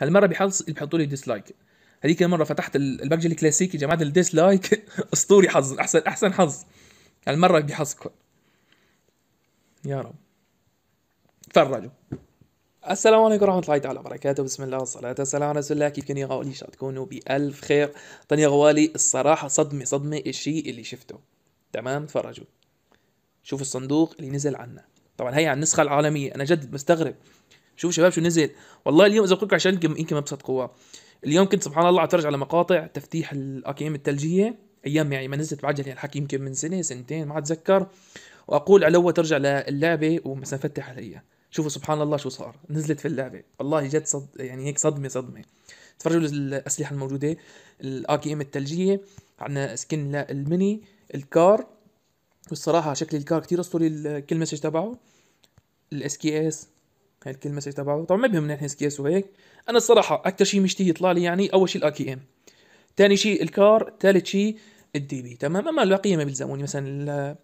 هالمره بيحص بيحطوا لي ديسلايك هذيك المره فتحت الباكج الكلاسيكي جماعه الديسلايك اسطوري حظ احسن احسن حظ هالمره بدي يا رب تفرجوا السلام عليكم ورحمة الله تعالى وبركاته بسم الله والصلاة والسلام على رسول الله كيف كان يا غوالي إن شاء تكونوا بألف خير طن يا غوالي الصراحة صدمة صدمة الشيء اللي شفته تمام تفرجوا شوف الصندوق اللي نزل عنا طبعا هي على النسخة العالمية أنا جد مستغرب شوفوا شباب شو نزل والله اليوم اذا بقولك عشان يمكن ما بصدقوها اليوم كنت سبحان الله اتفرج على مقاطع تفتيح الاكيام الثلجيه ايام يعني ما نزلت بعجل يعني الحكي يمكن من سنه سنتين ما اتذكر واقول علوة ترجع للعبه ومثلا فتح عليها شوفوا سبحان الله شو صار نزلت في اللعبه والله جد صد يعني هيك صدمه صدمه تفرجوا الاسلحه الموجوده الاكي ام الثلجيه عندنا سكن الميني الكار والصراحه شكل الكار كتير اسطوري الكلمه تبعه الاس كي اس هاي الكلمه تبعه طبعا ما بيهمني نحن سكيس وهيك انا الصراحه اكثر شيء مشتهي يطلع لي يعني اول شيء الاي كي ام ثاني شيء الكار ثالث شيء الدي بي تمام اما الباقيه ما بيلزموني مثلا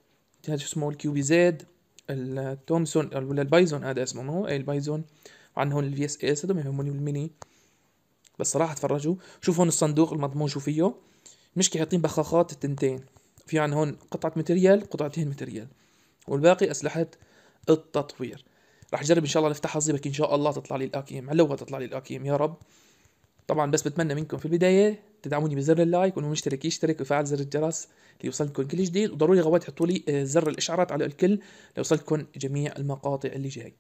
شو اسمه الكيو بي زد التومسون ولا البايزون هذا اسمه مو اي البايزون وعندنا هون الفي اس اس هذول والـ والميني بس صراحه تفرجوا شوف هون الصندوق المضمون شو فيه مشكلة حاطين بخاخات التنتين في عندنا يعني هون قطعة ماتريال قطعتين ماتريال والباقي أسلحة التطوير راح اجرب ان شاء الله نفتحها زيبك ان شاء الله تطلع لي الاكيم علوها تطلع لي الاكيم يا رب طبعا بس بتمنى منكم في البدايه تدعموني بزر اللايك واللي مشترك يشترك وفعل زر الجرس ليوصلكم كل جديد وضروري غوات تحطوا لي آه، زر الاشعارات على الكل ليوصلكم جميع المقاطع اللي جاي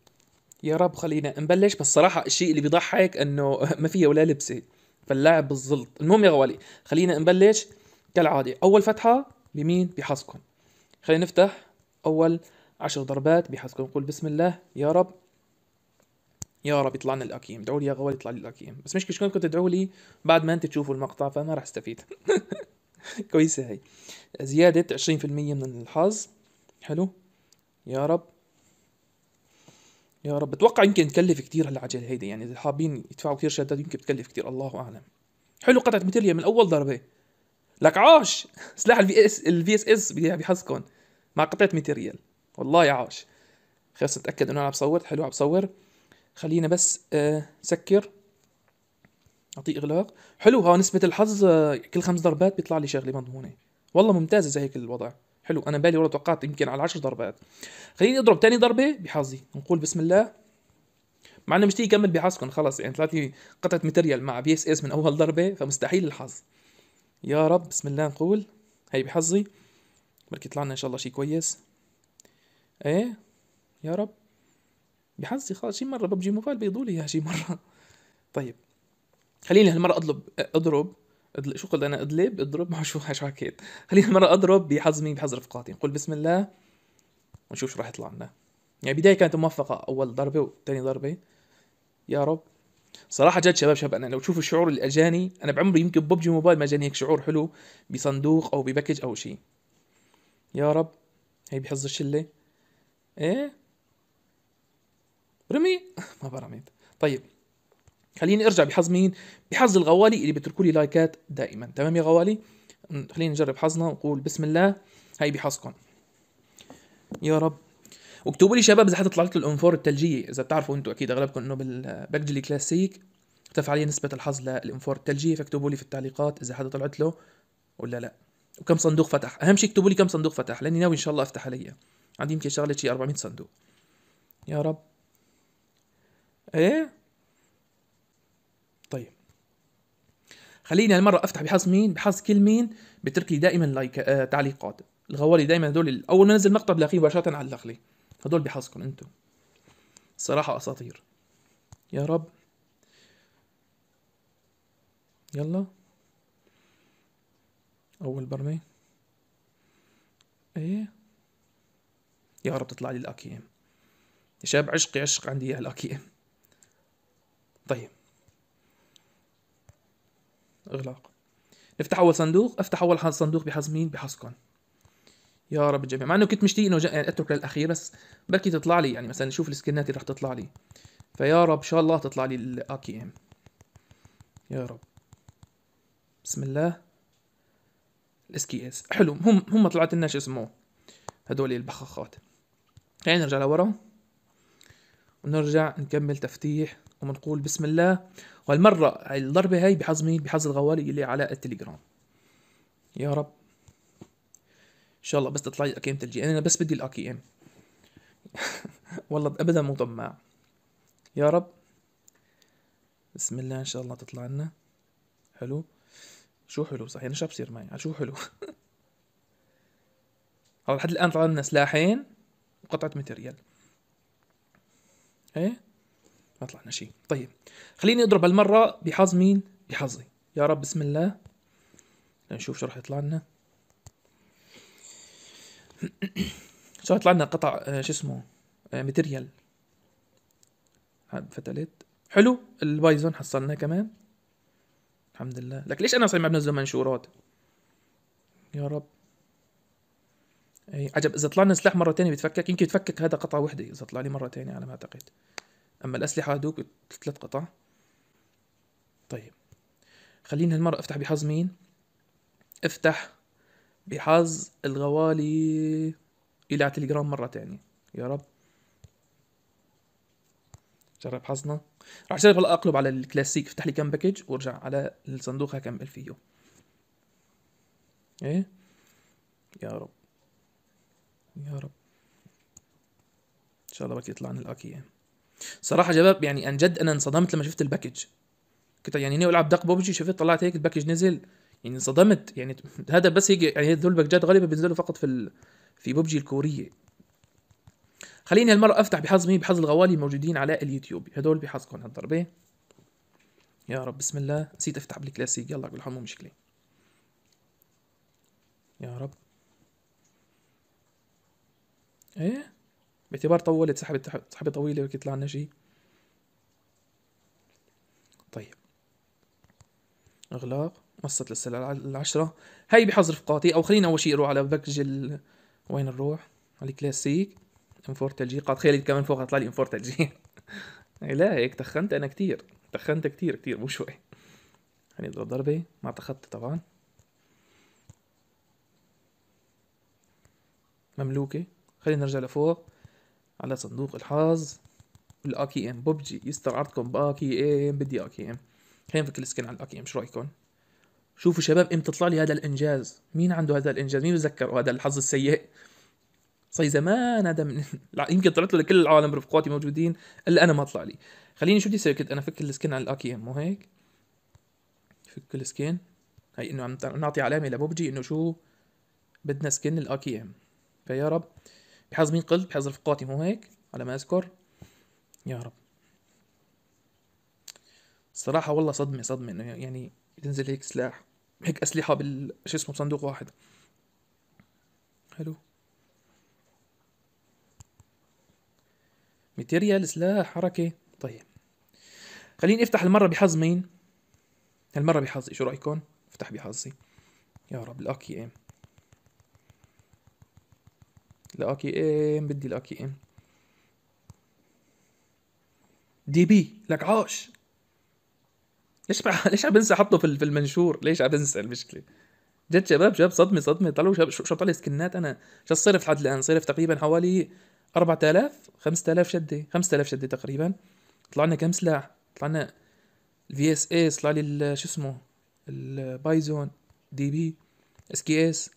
يا رب خلينا نبلش بس صراحه الشيء اللي بيضحك انه ما فيها ولا لبسه فاللاعب بالزلط المهم يا غوالي خلينا نبلش كالعاده اول فتحه بمين بحظكم خلينا نفتح اول عشر ضربات بحيث نقول بسم الله يا رب يا رب يطلع لنا الاكيم ادعوا لي يا غوالي يطلع لي الاكيم بس مش شلون كنت تدعوا لي بعد ما انت تشوفوا المقطع فما راح استفيد كويسة هي زيادة 20% من الحظ حلو يا رب يا رب بتوقع يمكن تكلف كثير هالعجلة هيدي يعني اذا حابين يدفعوا كثير شداد يمكن تكلف كثير الله اعلم حلو قطعة ماتيريا من اول ضربة لك عاش سلاح الفي اس الفي اس اس بحظكم مع قطعة ميتيريال والله يا عاش خلص اتاكد انه انا بصور حلو عم بصور خلينا بس آه سكر اعطيه اغلاق حلو ها نسبه الحظ آه كل خمس ضربات بيطلع لي شغله مضمونه والله ممتازه زي هيك الوضع حلو انا بالي والله توقعت يمكن على 10 ضربات خليني اضرب ثاني ضربه بحظي نقول بسم الله مع انه تيجي يكمل بحظكم خلص يعني طلعت لي قطعه ماتريال مع بي اس اس من اول ضربه فمستحيل الحظ يا رب بسم الله نقول هي بحظي بركي يطلع لنا ان شاء الله شيء كويس ايه يا رب بحظي خالص شي مره ببجي موبايل بيضوا لي اياها شي مره طيب خليني هالمره اضرب اضرب شو قلت انا ادلب اضرب ما شو شو حكيت خليني هالمره اضرب بحظ مين بحظ رفقاتي نقول بسم الله ونشوف شو راح يطلع لنا يعني بداية كانت موفقة أول ضربة وثاني ضربة يا رب صراحة جد شباب شباب أنا لو تشوفوا الشعور اللي أجاني أنا بعمري يمكن ببجي موبايل ما جاني هيك شعور حلو بصندوق أو بباكج أو شيء يا رب هي بحظ الشلة ايه رمي ما برميت طيب خليني ارجع بحظ مين بحظ الغوالي اللي بتركوا لي لايكات دائما تمام يا غوالي خلينا نجرب حظنا ونقول بسم الله هاي بحظكم يا رب واكتبوا لي شباب اذا حتطلع لكم الانفور الثلجيه اذا بتعرفوا انتم اكيد اغلبكم انه بالباكج الكلاسيك ارتفع لي نسبه الحظ للانفور الثلجيه فاكتبوا لي في التعليقات اذا حدا طلعت له ولا لا وكم صندوق فتح اهم شيء اكتبوا لي كم صندوق فتح لاني ناوي ان شاء الله افتح عليها عندي يمكن شغلة شي 400 صندوق يا رب ايه طيب خليني هالمره افتح بحظ مين بحظ كل مين بترك لي دائما لايك آه تعليقات الغوالي دائما هدول اول ما ننزل مقطع بلاقيه مباشره على لي هدول بحظكم انتم الصراحه اساطير يا رب يلا اول برمي ايه يا رب تطلع لي الاكي ام يا شاب عشقي عشق عندي اياها الاكي ام طيب اغلاق نفتح اول صندوق افتح اول صندوق بحظ مين بحظكم يا رب الجميع مع انه كنت مشتي انه يعني اترك للاخير بس بركي تطلع لي يعني مثلا نشوف السكنات اللي رح تطلع لي فيا رب ان شاء الله تطلع لي الاكي ام يا رب بسم الله الاس كي اس حلو هم هم طلعت لنا شو اسمه هدول البخاخات خلينا نرجع لورا ونرجع نكمل تفتيح ونقول بسم الله وهالمرة الضربة هاي بحظ مين؟ بحظ الغوالي اللي على التليجرام يا رب ان شاء الله بس تطلع لي قيمة الجي انا بس بدي الاكي ام والله ابدا مو طماع يا رب بسم الله ان شاء الله تطلع لنا حلو شو حلو صحيح انا شو بصير معي شو حلو لحد الان طلع لنا سلاحين وقطعه ماتيريال ايه ما طلعنا شيء طيب خليني اضرب هالمره بحظ مين بحظي يا رب بسم الله لنشوف شو راح يطلع لنا شو راح يطلع لنا قطع آه، شو اسمه آه، ماتيريال فتلت حلو البايزون حصلنا كمان الحمد لله لك ليش انا صاير ما بنزل منشورات يا رب اي عجب اذا طلعنا سلاح مره ثانيه بيتفكك يمكن يتفكك هذا قطعه وحده اذا طلع لي مره ثانيه على ما اعتقد اما الاسلحه هدوك ثلاث قطع طيب خليني هالمره افتح بحظ مين افتح بحظ الغوالي الى تليجرام مره ثانيه يا رب جرب حظنا راح اجرب هلا اقلب على الكلاسيك افتح لي كم باكج وارجع على الصندوق هكمل فيه ايه يا رب يا رب ان شاء الله بك يطلع لنا الاكي يعني صراحه شباب يعني عن جد انا انصدمت لما شفت الباكج كنت يعني ناوي العب دق ببجي شفت طلعت هيك الباكج نزل يعني انصدمت يعني هذا بس هيك يعني هذول الباكجات غالبا بينزلوا فقط في ال... في ببجي الكوريه خليني هالمره افتح بحظ مين بحظ الغوالي الموجودين على اليوتيوب هذول بحظكم هالضربه يا رب بسم الله نسيت افتح بالكلاسيك يلا بالحمو مشكله يا رب ايه باعتبار طولت سحبت سحبة طويلة وكي يطلع لنا شيء طيب اغلاق مصت للسلع العشرة هي بحظ رفقاتي او خلينا اول شيء اروح على باكج ال... وين نروح على الكلاسيك انفورتال جي قاعد تخيل كمان فوق طلع لي انفورتال جي لا هيك تخنت انا كتير تخنت كتير كتير مو شوي خليني اضرب ضربة ما تخطي طبعا مملوكة خلينا نرجع لفوق على صندوق الحظ الاكي ام ببجي يستر عرضكم باكي ام بدي اكي ام خلينا نفك السكن على الاكي ام شو رايكم شوفوا شباب امتى طلع لي هذا الانجاز مين عنده هذا الانجاز مين بتذكر هذا الحظ السيء صار زمان هذا من يمكن طلعت له لكل العالم رفقاتي موجودين الا انا ما طلع لي خليني شو بدي اسوي كنت انا فك السكن على الاكي ام مو هيك فك السكن هي انه عم نعطي علامه لبوبجي انه شو بدنا سكن الاكي ام فيا رب بحظ مين قلت بحظ رفقاتي مو هيك على ما اذكر يا رب صراحه والله صدمه صدمه انه يعني تنزل هيك سلاح هيك اسلحه بال شو اسمه بصندوق واحد حلو ماتيريال سلاح حركه طيب خليني افتح المره بحظ مين هالمره بحظي شو رايكم افتح بحظي يا رب الاكي ام إيه. الاكي ام إيه، بدي الاكي ام إيه. دي بي لك عاش ليش بع... ليش عم بنسى احطه في المنشور ليش عم بنسى المشكله جد شباب جاب صدمه صدمه طلعوا شو طلع سكنات انا شو صرف لحد الان صرف تقريبا حوالي 4000 5000 شده 5000 شده تقريبا طلعنا كم سلاح طلعنا الفي اس اس طلع لي شو اسمه البايزون دي بي اس كي اس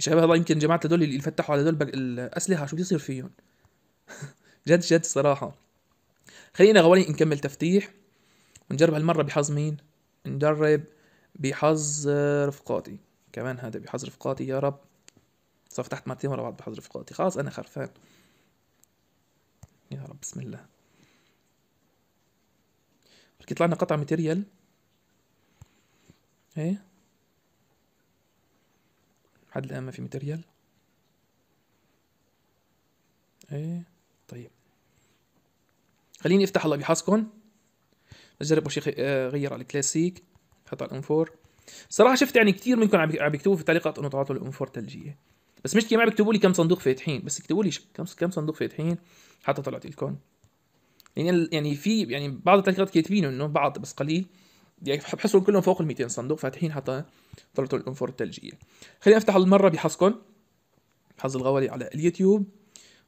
شباب هذا يمكن جماعه هدول اللي فتحوا على هدول الاسلحه شو بيصير فيهم جد جد صراحه خلينا غوالي نكمل تفتيح ونجرب هالمره بحظ مين نجرب بحظ رفقاتي كمان هذا بحظ رفقاتي يا رب صار فتحت مرتين ورا بعض بحظ رفقاتي خلاص انا خرفان يا رب بسم الله بركي طلعنا قطع ماتيريال ايه لحد الآن ما في ماتيريال ايه طيب خليني افتح الله بحاسكون اجرب شيء آه، غير على الكلاسيك حط على الانفور صراحه شفت يعني كثير منكم عم بيكتبوا في التعليقات انه تعطوا الانفور ثلجيه بس مشكلة ما بيكتبوا لي كم صندوق فاتحين بس اكتبوا لي كم كم صندوق فاتحين حتى طلعت لكم يعني يعني في يعني بعض التعليقات كاتبين انه بعض بس قليل يعني بحسهم كلهم فوق ال 200 صندوق فاتحين حتى طلعتوا الانفور الثلجيه خليني افتح المره بحظكم حظ الغوالي على اليوتيوب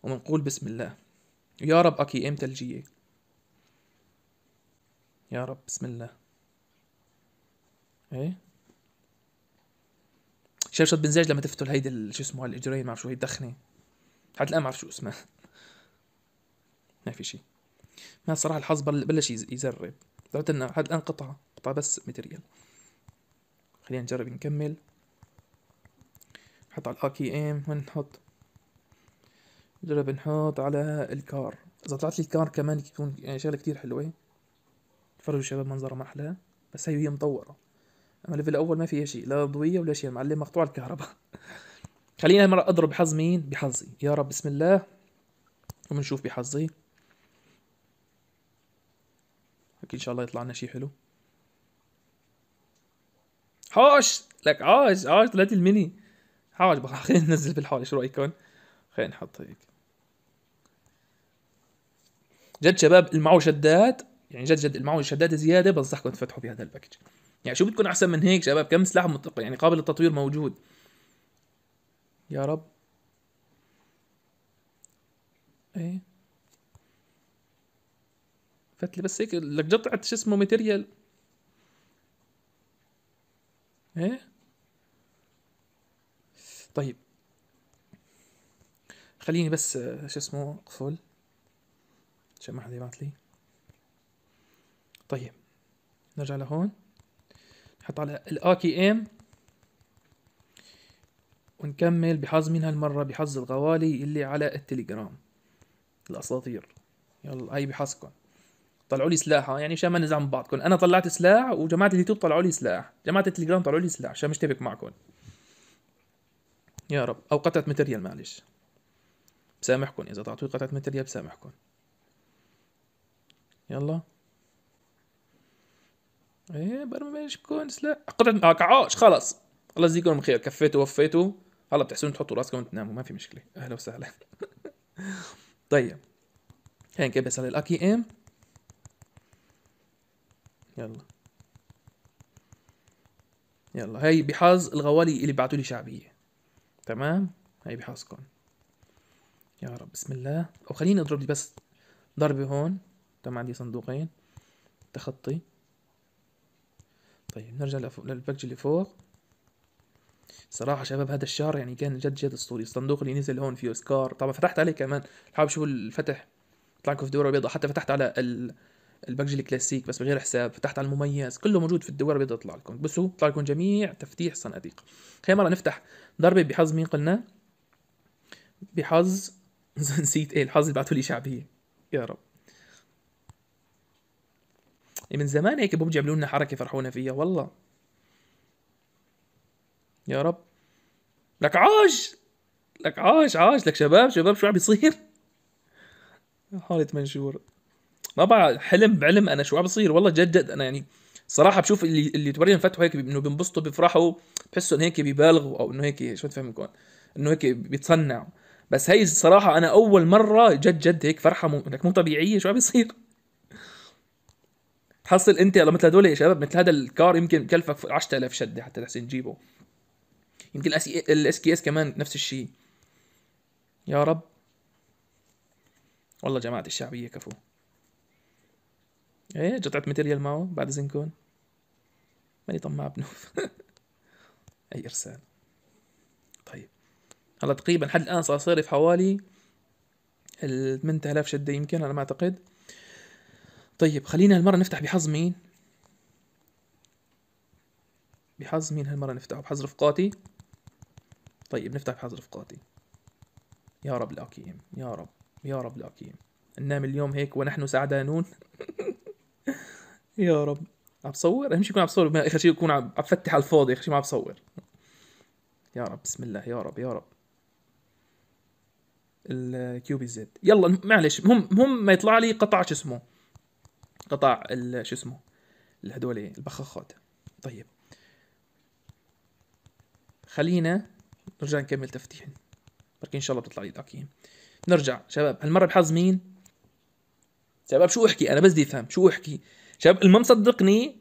ومنقول بسم الله يا رب اكي ام ثلجيه يا رب بسم الله ايه شايف شو بنزعج لما تفتل هيدي شو اسمه هالاجرين ما بعرف شو هي الدخنه حتى الان ما بعرف شو اسمها ما في شيء ما صراحه الحظ بلش يزرب لدرجه حتى الان قطعه نحطها بس ماتيريال خلينا نجرب نكمل نحط على الاكي ايم ام ونحط نجرب نحط على الكار اذا طلعت لي الكار كمان تكون يعني شغله كتير حلوه تفرجوا شباب منظرها احلى بس هي وهي مطوره اما الليفل الاول ما فيها شيء لا ضويه ولا شيء معلم مقطوع الكهرباء خلينا هالمره اضرب بحظ مين بحظي يا رب بسم الله وبنشوف بحظي هيك ان شاء الله يطلع لنا شيء حلو حوش لك عاش عاش طلعت الميني حوش بقى خلينا ننزل بالحوش شو رايكم خلينا نحط هيك جد شباب المعو شدات يعني جد جد المعو شدات زياده بنصحكم تفتحوا بهذا الباكج يعني شو بدكم احسن من هيك شباب كم سلاح متق... يعني قابل للتطوير موجود يا رب ايه فتلي بس هيك لك قطعه شو اسمه ماتيريال ايه طيب خليني بس شو اسمه اقفل عشان ما حدا يبعت لي طيب نرجع لهون نحط على الاكي ام ونكمل بحظ من هالمرة بحظ الغوالي اللي على التليجرام الأساطير يلا هاي بحظكم طلعوا لي سلاح يعني مشان ما نزعم بعضكم انا طلعت سلاح وجماعه اليوتيوب طلعوا لي سلاح جماعه التليجرام طلعوا لي سلاح عشان مشتبك معكم يا رب او قطعه ماتريال معلش بسامحكم اذا تعطوني قطعه ماتريال بسامحكم يلا ايه برمجكم سلاح قطعه آه كعاش خلص الله يجزيكم خير كفيتوا وفيتوا هلا بتحسون تحطوا راسكم وتناموا ما في مشكله اهلا وسهلا طيب هيك بس على الاكي ام يلا يلا هاي بحظ الغوالي اللي بعتوا لي شعبيه تمام هاي بحظكم يا رب بسم الله او خليني اضرب لي بس ضربه هون تمام عندي صندوقين تخطي طيب نرجع للباكج اللي فوق صراحة شباب هذا الشهر يعني كان جد جد اسطوري الصندوق اللي نزل هون فيه سكار طبعا فتحت عليه كمان حابب شوف الفتح طلع لكم في دورة بيضاء حتى فتحت على ال... الباكج الكلاسيك بس بغير حساب فتحت على المميز كله موجود في الدوار بيقدر يطلع لكم بس هو طلع لكم جميع تفتيح صناديق خلينا مره نفتح ضربه بحظ مين قلنا بحظ نسيت ايه الحظ اللي بعثوا لي شعبيه يا رب إيه، من زمان هيك ببجي عملوا لنا حركه فرحونا فيها والله يا رب لك عاش لك عاش عاش لك شباب شباب شو عم بيصير حالة منشور ما بعرف حلم بعلم انا شو عم بصير والله جد جد انا يعني صراحه بشوف اللي اللي توريهم فتحوا هيك انه بينبسطوا بيفرحوا بحسوا انه هيك ببالغوا او انه هيك شو تفهمكم انه هيك بيتصنعوا بس هي الصراحه انا اول مره جد جد هيك فرحه مو مو طبيعيه شو عم بيصير تحصل انت على مثل هدول يا شباب مثل هذا الكار يمكن كلفك 10000 شده حتى تحسن تجيبه يمكن الاس كي اس كمان نفس الشيء يا رب والله جماعه الشعبيه كفو ايه قطعة ماتيريال معه بعد زنكون ماني طماع بنوف اي ارسال طيب هلا تقريبا حد الان صار صارف حوالي ال 8000 شدة يمكن على ما اعتقد طيب خلينا هالمرة نفتح بحظ مين بحظ مين هالمرة نفتح بحظ رفقاتي طيب نفتح بحظ رفقاتي يا رب الاكيم يا رب يا رب الاكيم ننام اليوم هيك ونحن سعدانون يا رب عم بصور اهم شيء يكون عم بصور اخر شيء يكون عم بفتح على الفاضي اخر شيء ما عم بصور يا رب بسم الله يا رب يا رب الكيو بي زد يلا معلش المهم المهم ما يطلع لي قطع شو اسمه قطع شو اسمه هدول البخاخات طيب خلينا نرجع نكمل تفتيح بركي ان شاء الله بتطلع لي الاكيم نرجع شباب هالمره بحظ مين شباب شو احكي انا بس بدي افهم شو احكي شباب المهم صدقني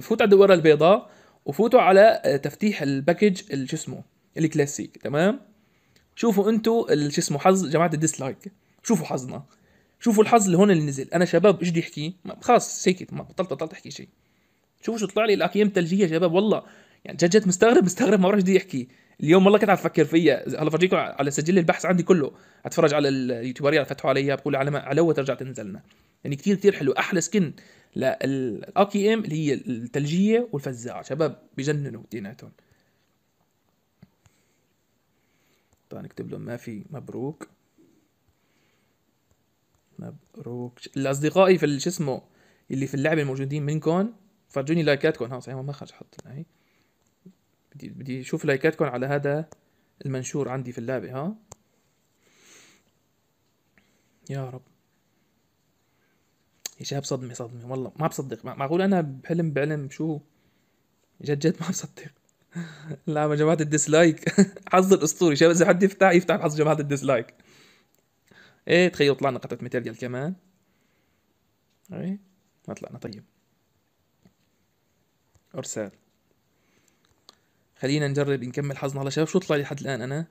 فوت على الدوره البيضاء وفوتوا على آه، تفتيح الباكج شو اسمه الكلاسيك تمام شوفوا انتوا شو اسمه حظ جماعه الديسلايك شوفوا حظنا شوفوا الحظ اللي هون اللي نزل انا شباب ايش بدي احكي خلص سكت ما بطلت بطلت احكي شيء شوفوا شو طلع لي الاقيام ثلجيه شباب والله يعني جد جد مستغرب مستغرب ما بعرف بدي احكي اليوم والله كنت عم بفكر فيها هلا فرجيكم على سجل البحث عندي كله اتفرج على اليوتيوبريه اللي فتحوا علي بقول على علوة ترجع تنزلنا يعني كثير كثير حلو احلى سكن لا ام اللي هي الثلجيه والفزاعه شباب بجننوا اثنيناتهم طبعا نكتب لهم ما في مبروك مبروك الاصدقائي في شو اسمه اللي في اللعبه الموجودين منكم فرجوني لايكاتكم ها صحيح ما خرج حط هي بدي بدي اشوف لايكاتكم على هذا المنشور عندي في اللعبه ها يا رب يا شباب صدمه صدمه والله ما بصدق معقول انا بحلم بعلم شو جد جد ما بصدق لا يا جماعه الديسلايك حظ الاسطوري شباب اذا حد يفتح يفتح حظ جماعه الديسلايك ايه تخيلوا طلعنا قطعه ماتيريال كمان ايه ما طلعنا طيب ارسال خلينا نجرب نكمل حظنا هلا شباب شو طلع لي لحد الان انا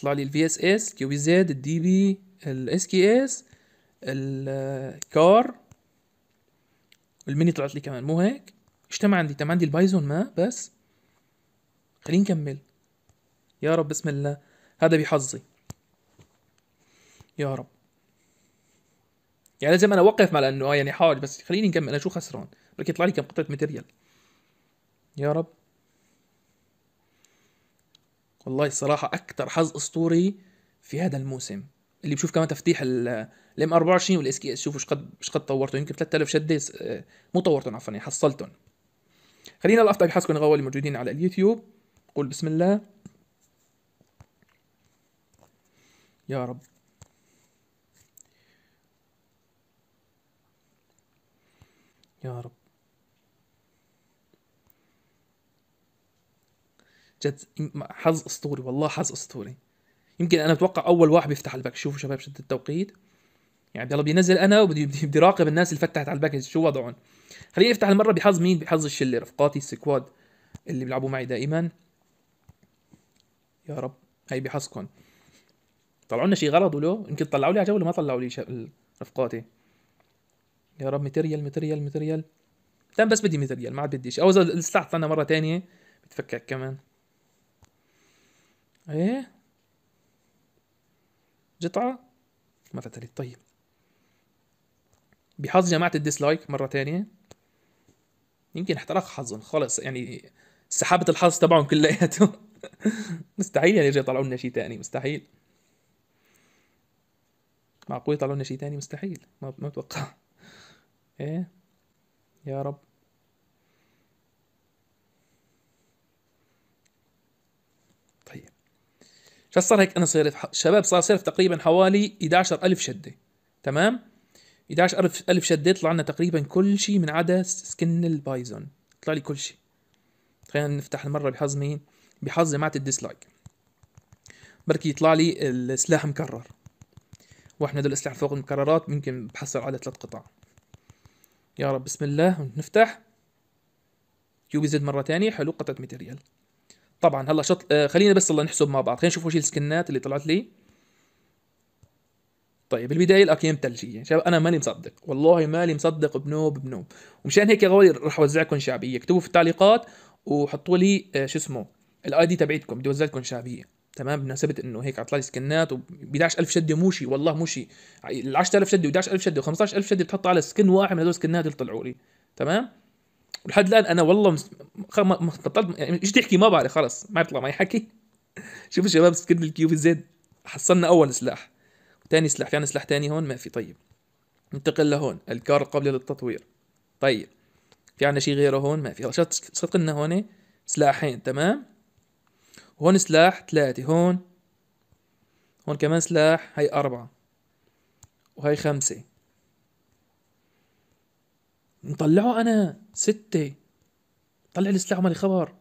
طلع لي الفي اس اس كيو بي زد الدي بي الاس كي اس الكار والميني طلعت لي كمان مو هيك اجتمع عندي تم عندي البايزون ما بس خلينا نكمل يا رب بسم الله هذا بحظي يا رب يعني لازم انا اوقف مع لانه آه، يعني حاول بس خليني نكمل انا شو خسران بركي يطلع لي كم قطعه ماتيريال يا رب والله الصراحة أكثر حظ أسطوري في هذا الموسم اللي بشوف كمان تفتيح الام 24 والاس كي اس شوفوا شقد شقد طورته يمكن 3000 شده آه، مو طورتهم عفوا يعني حصلتهم خلينا الافضل ابحاثكم الغوا اللي موجودين على اليوتيوب قول بسم الله يا رب يا رب جد حظ اسطوري والله حظ اسطوري يمكن انا بتوقع اول واحد بيفتح الباكج شوفوا شباب شد التوقيت يعني يلا بينزل انا وبدي بدي راقب الناس اللي فتحت على الباكج شو وضعهم خليني افتح المره بحظ مين بحظ الشله رفقاتي السكواد اللي بيلعبوا معي دائما يا رب هي بحظكم طلعوا لنا شيء غلط ولو يمكن طلعوا لي على جوله ما طلعوا لي رفقاتي يا رب ماتيريال ماتيريال ماتيريال تم بس بدي ماتيريال ما عاد بدي شيء او اذا طلعت مره ثانيه بتفكك كمان ايه جطعة ما فتلت طيب بحظ جماعة الديسلايك مرة تانية يمكن احترق حظهم خلص يعني سحابة الحظ تبعهم كلياته مستحيل يعني يرجعوا يطلعوا لنا شيء تاني مستحيل معقول يطلعوا لنا شيء تاني مستحيل ما ما بتوقع ايه يا رب فصار هيك انا صرف شباب صار صرف تقريبا حوالي 11000 شده تمام 11000 شده طلع لنا تقريبا كل شيء من عدا سكن البايزون طلع لي كل شيء خلينا نفتح المره بحظ مين بحظ جماعه الديسلايك بركي يطلع لي السلاح مكرر واحنا هدول الاسلحه فوق المكررات ممكن بحصل على ثلاث قطع يا رب بسم الله نفتح يو بيزيد مره ثانيه حلو قطعه ماتيريال طبعا هلا شط آه خلينا بس الله نحسب مع بعض خلينا نشوف وش السكنات اللي طلعت لي طيب البدايه الاكيام ثلجيه شباب انا ماني مصدق والله مالي مصدق بنوب بنوب ومشان هيك يا غوالي رح اوزعكم شعبيه اكتبوا في التعليقات وحطوا لي آه شو اسمه الاي دي تبعيتكم بدي اوزع لكم شعبيه تمام بمناسبه انه هيك عطلالي سكنات و 11000 شده مو شيء والله مو شيء ال 10000 شده و11000 شده و15000 شده بتحطها على سكن واحد من هدول السكنات اللي طلعوا لي تمام ولحد الان انا والله مس... خ... ما... بطلت يعني ايش تحكي ما بعرف خلص ما يطلع معي حكي شوفوا شباب سكن الكيو في زد حصلنا اول سلاح وثاني سلاح في عندنا سلاح ثاني هون ما في طيب ننتقل لهون الكار قبل للتطوير طيب في عندنا شيء غيره هون ما في صدق لنا هون سلاحين تمام هون سلاح ثلاثة هون هون كمان سلاح هاي أربعة وهاي خمسة مطلعه انا ستة طلع لي سلاح مالي خبر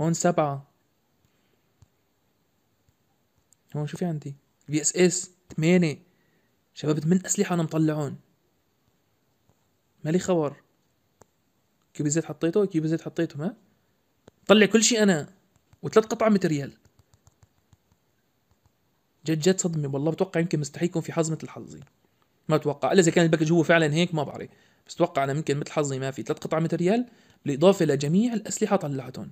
هون سبعة هون شو في عندي في اس اس ثمانية شباب ثمان اسلحة انا مطلعون مالي خبر كيف زيت حطيته كيف زيت حطيته ها طلع كل شيء انا وثلاث قطع ماتريال جد جد صدمة والله بتوقع يمكن مستحيل يكون في حظ مثل حظي ما اتوقع الا اذا كان الباكج هو فعلا هيك ما بعرف بس اتوقع انا ممكن مثل حظي ما في ثلاث قطع ماتريال بالاضافه لجميع الاسلحه طلعتهم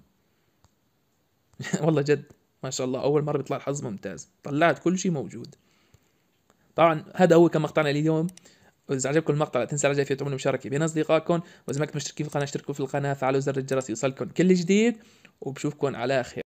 والله جد ما شاء الله اول مره بيطلع الحظ ممتاز طلعت كل شيء موجود طبعا هذا هو كان مقطعنا اليوم واذا عجبكم المقطع لا تنسوا الاعجاب في تعملوا مشاركه بين اصدقائكم واذا ما كنتم مشتركين في القناه اشتركوا في القناه فعلوا زر الجرس يوصلكم كل جديد وبشوفكم على خير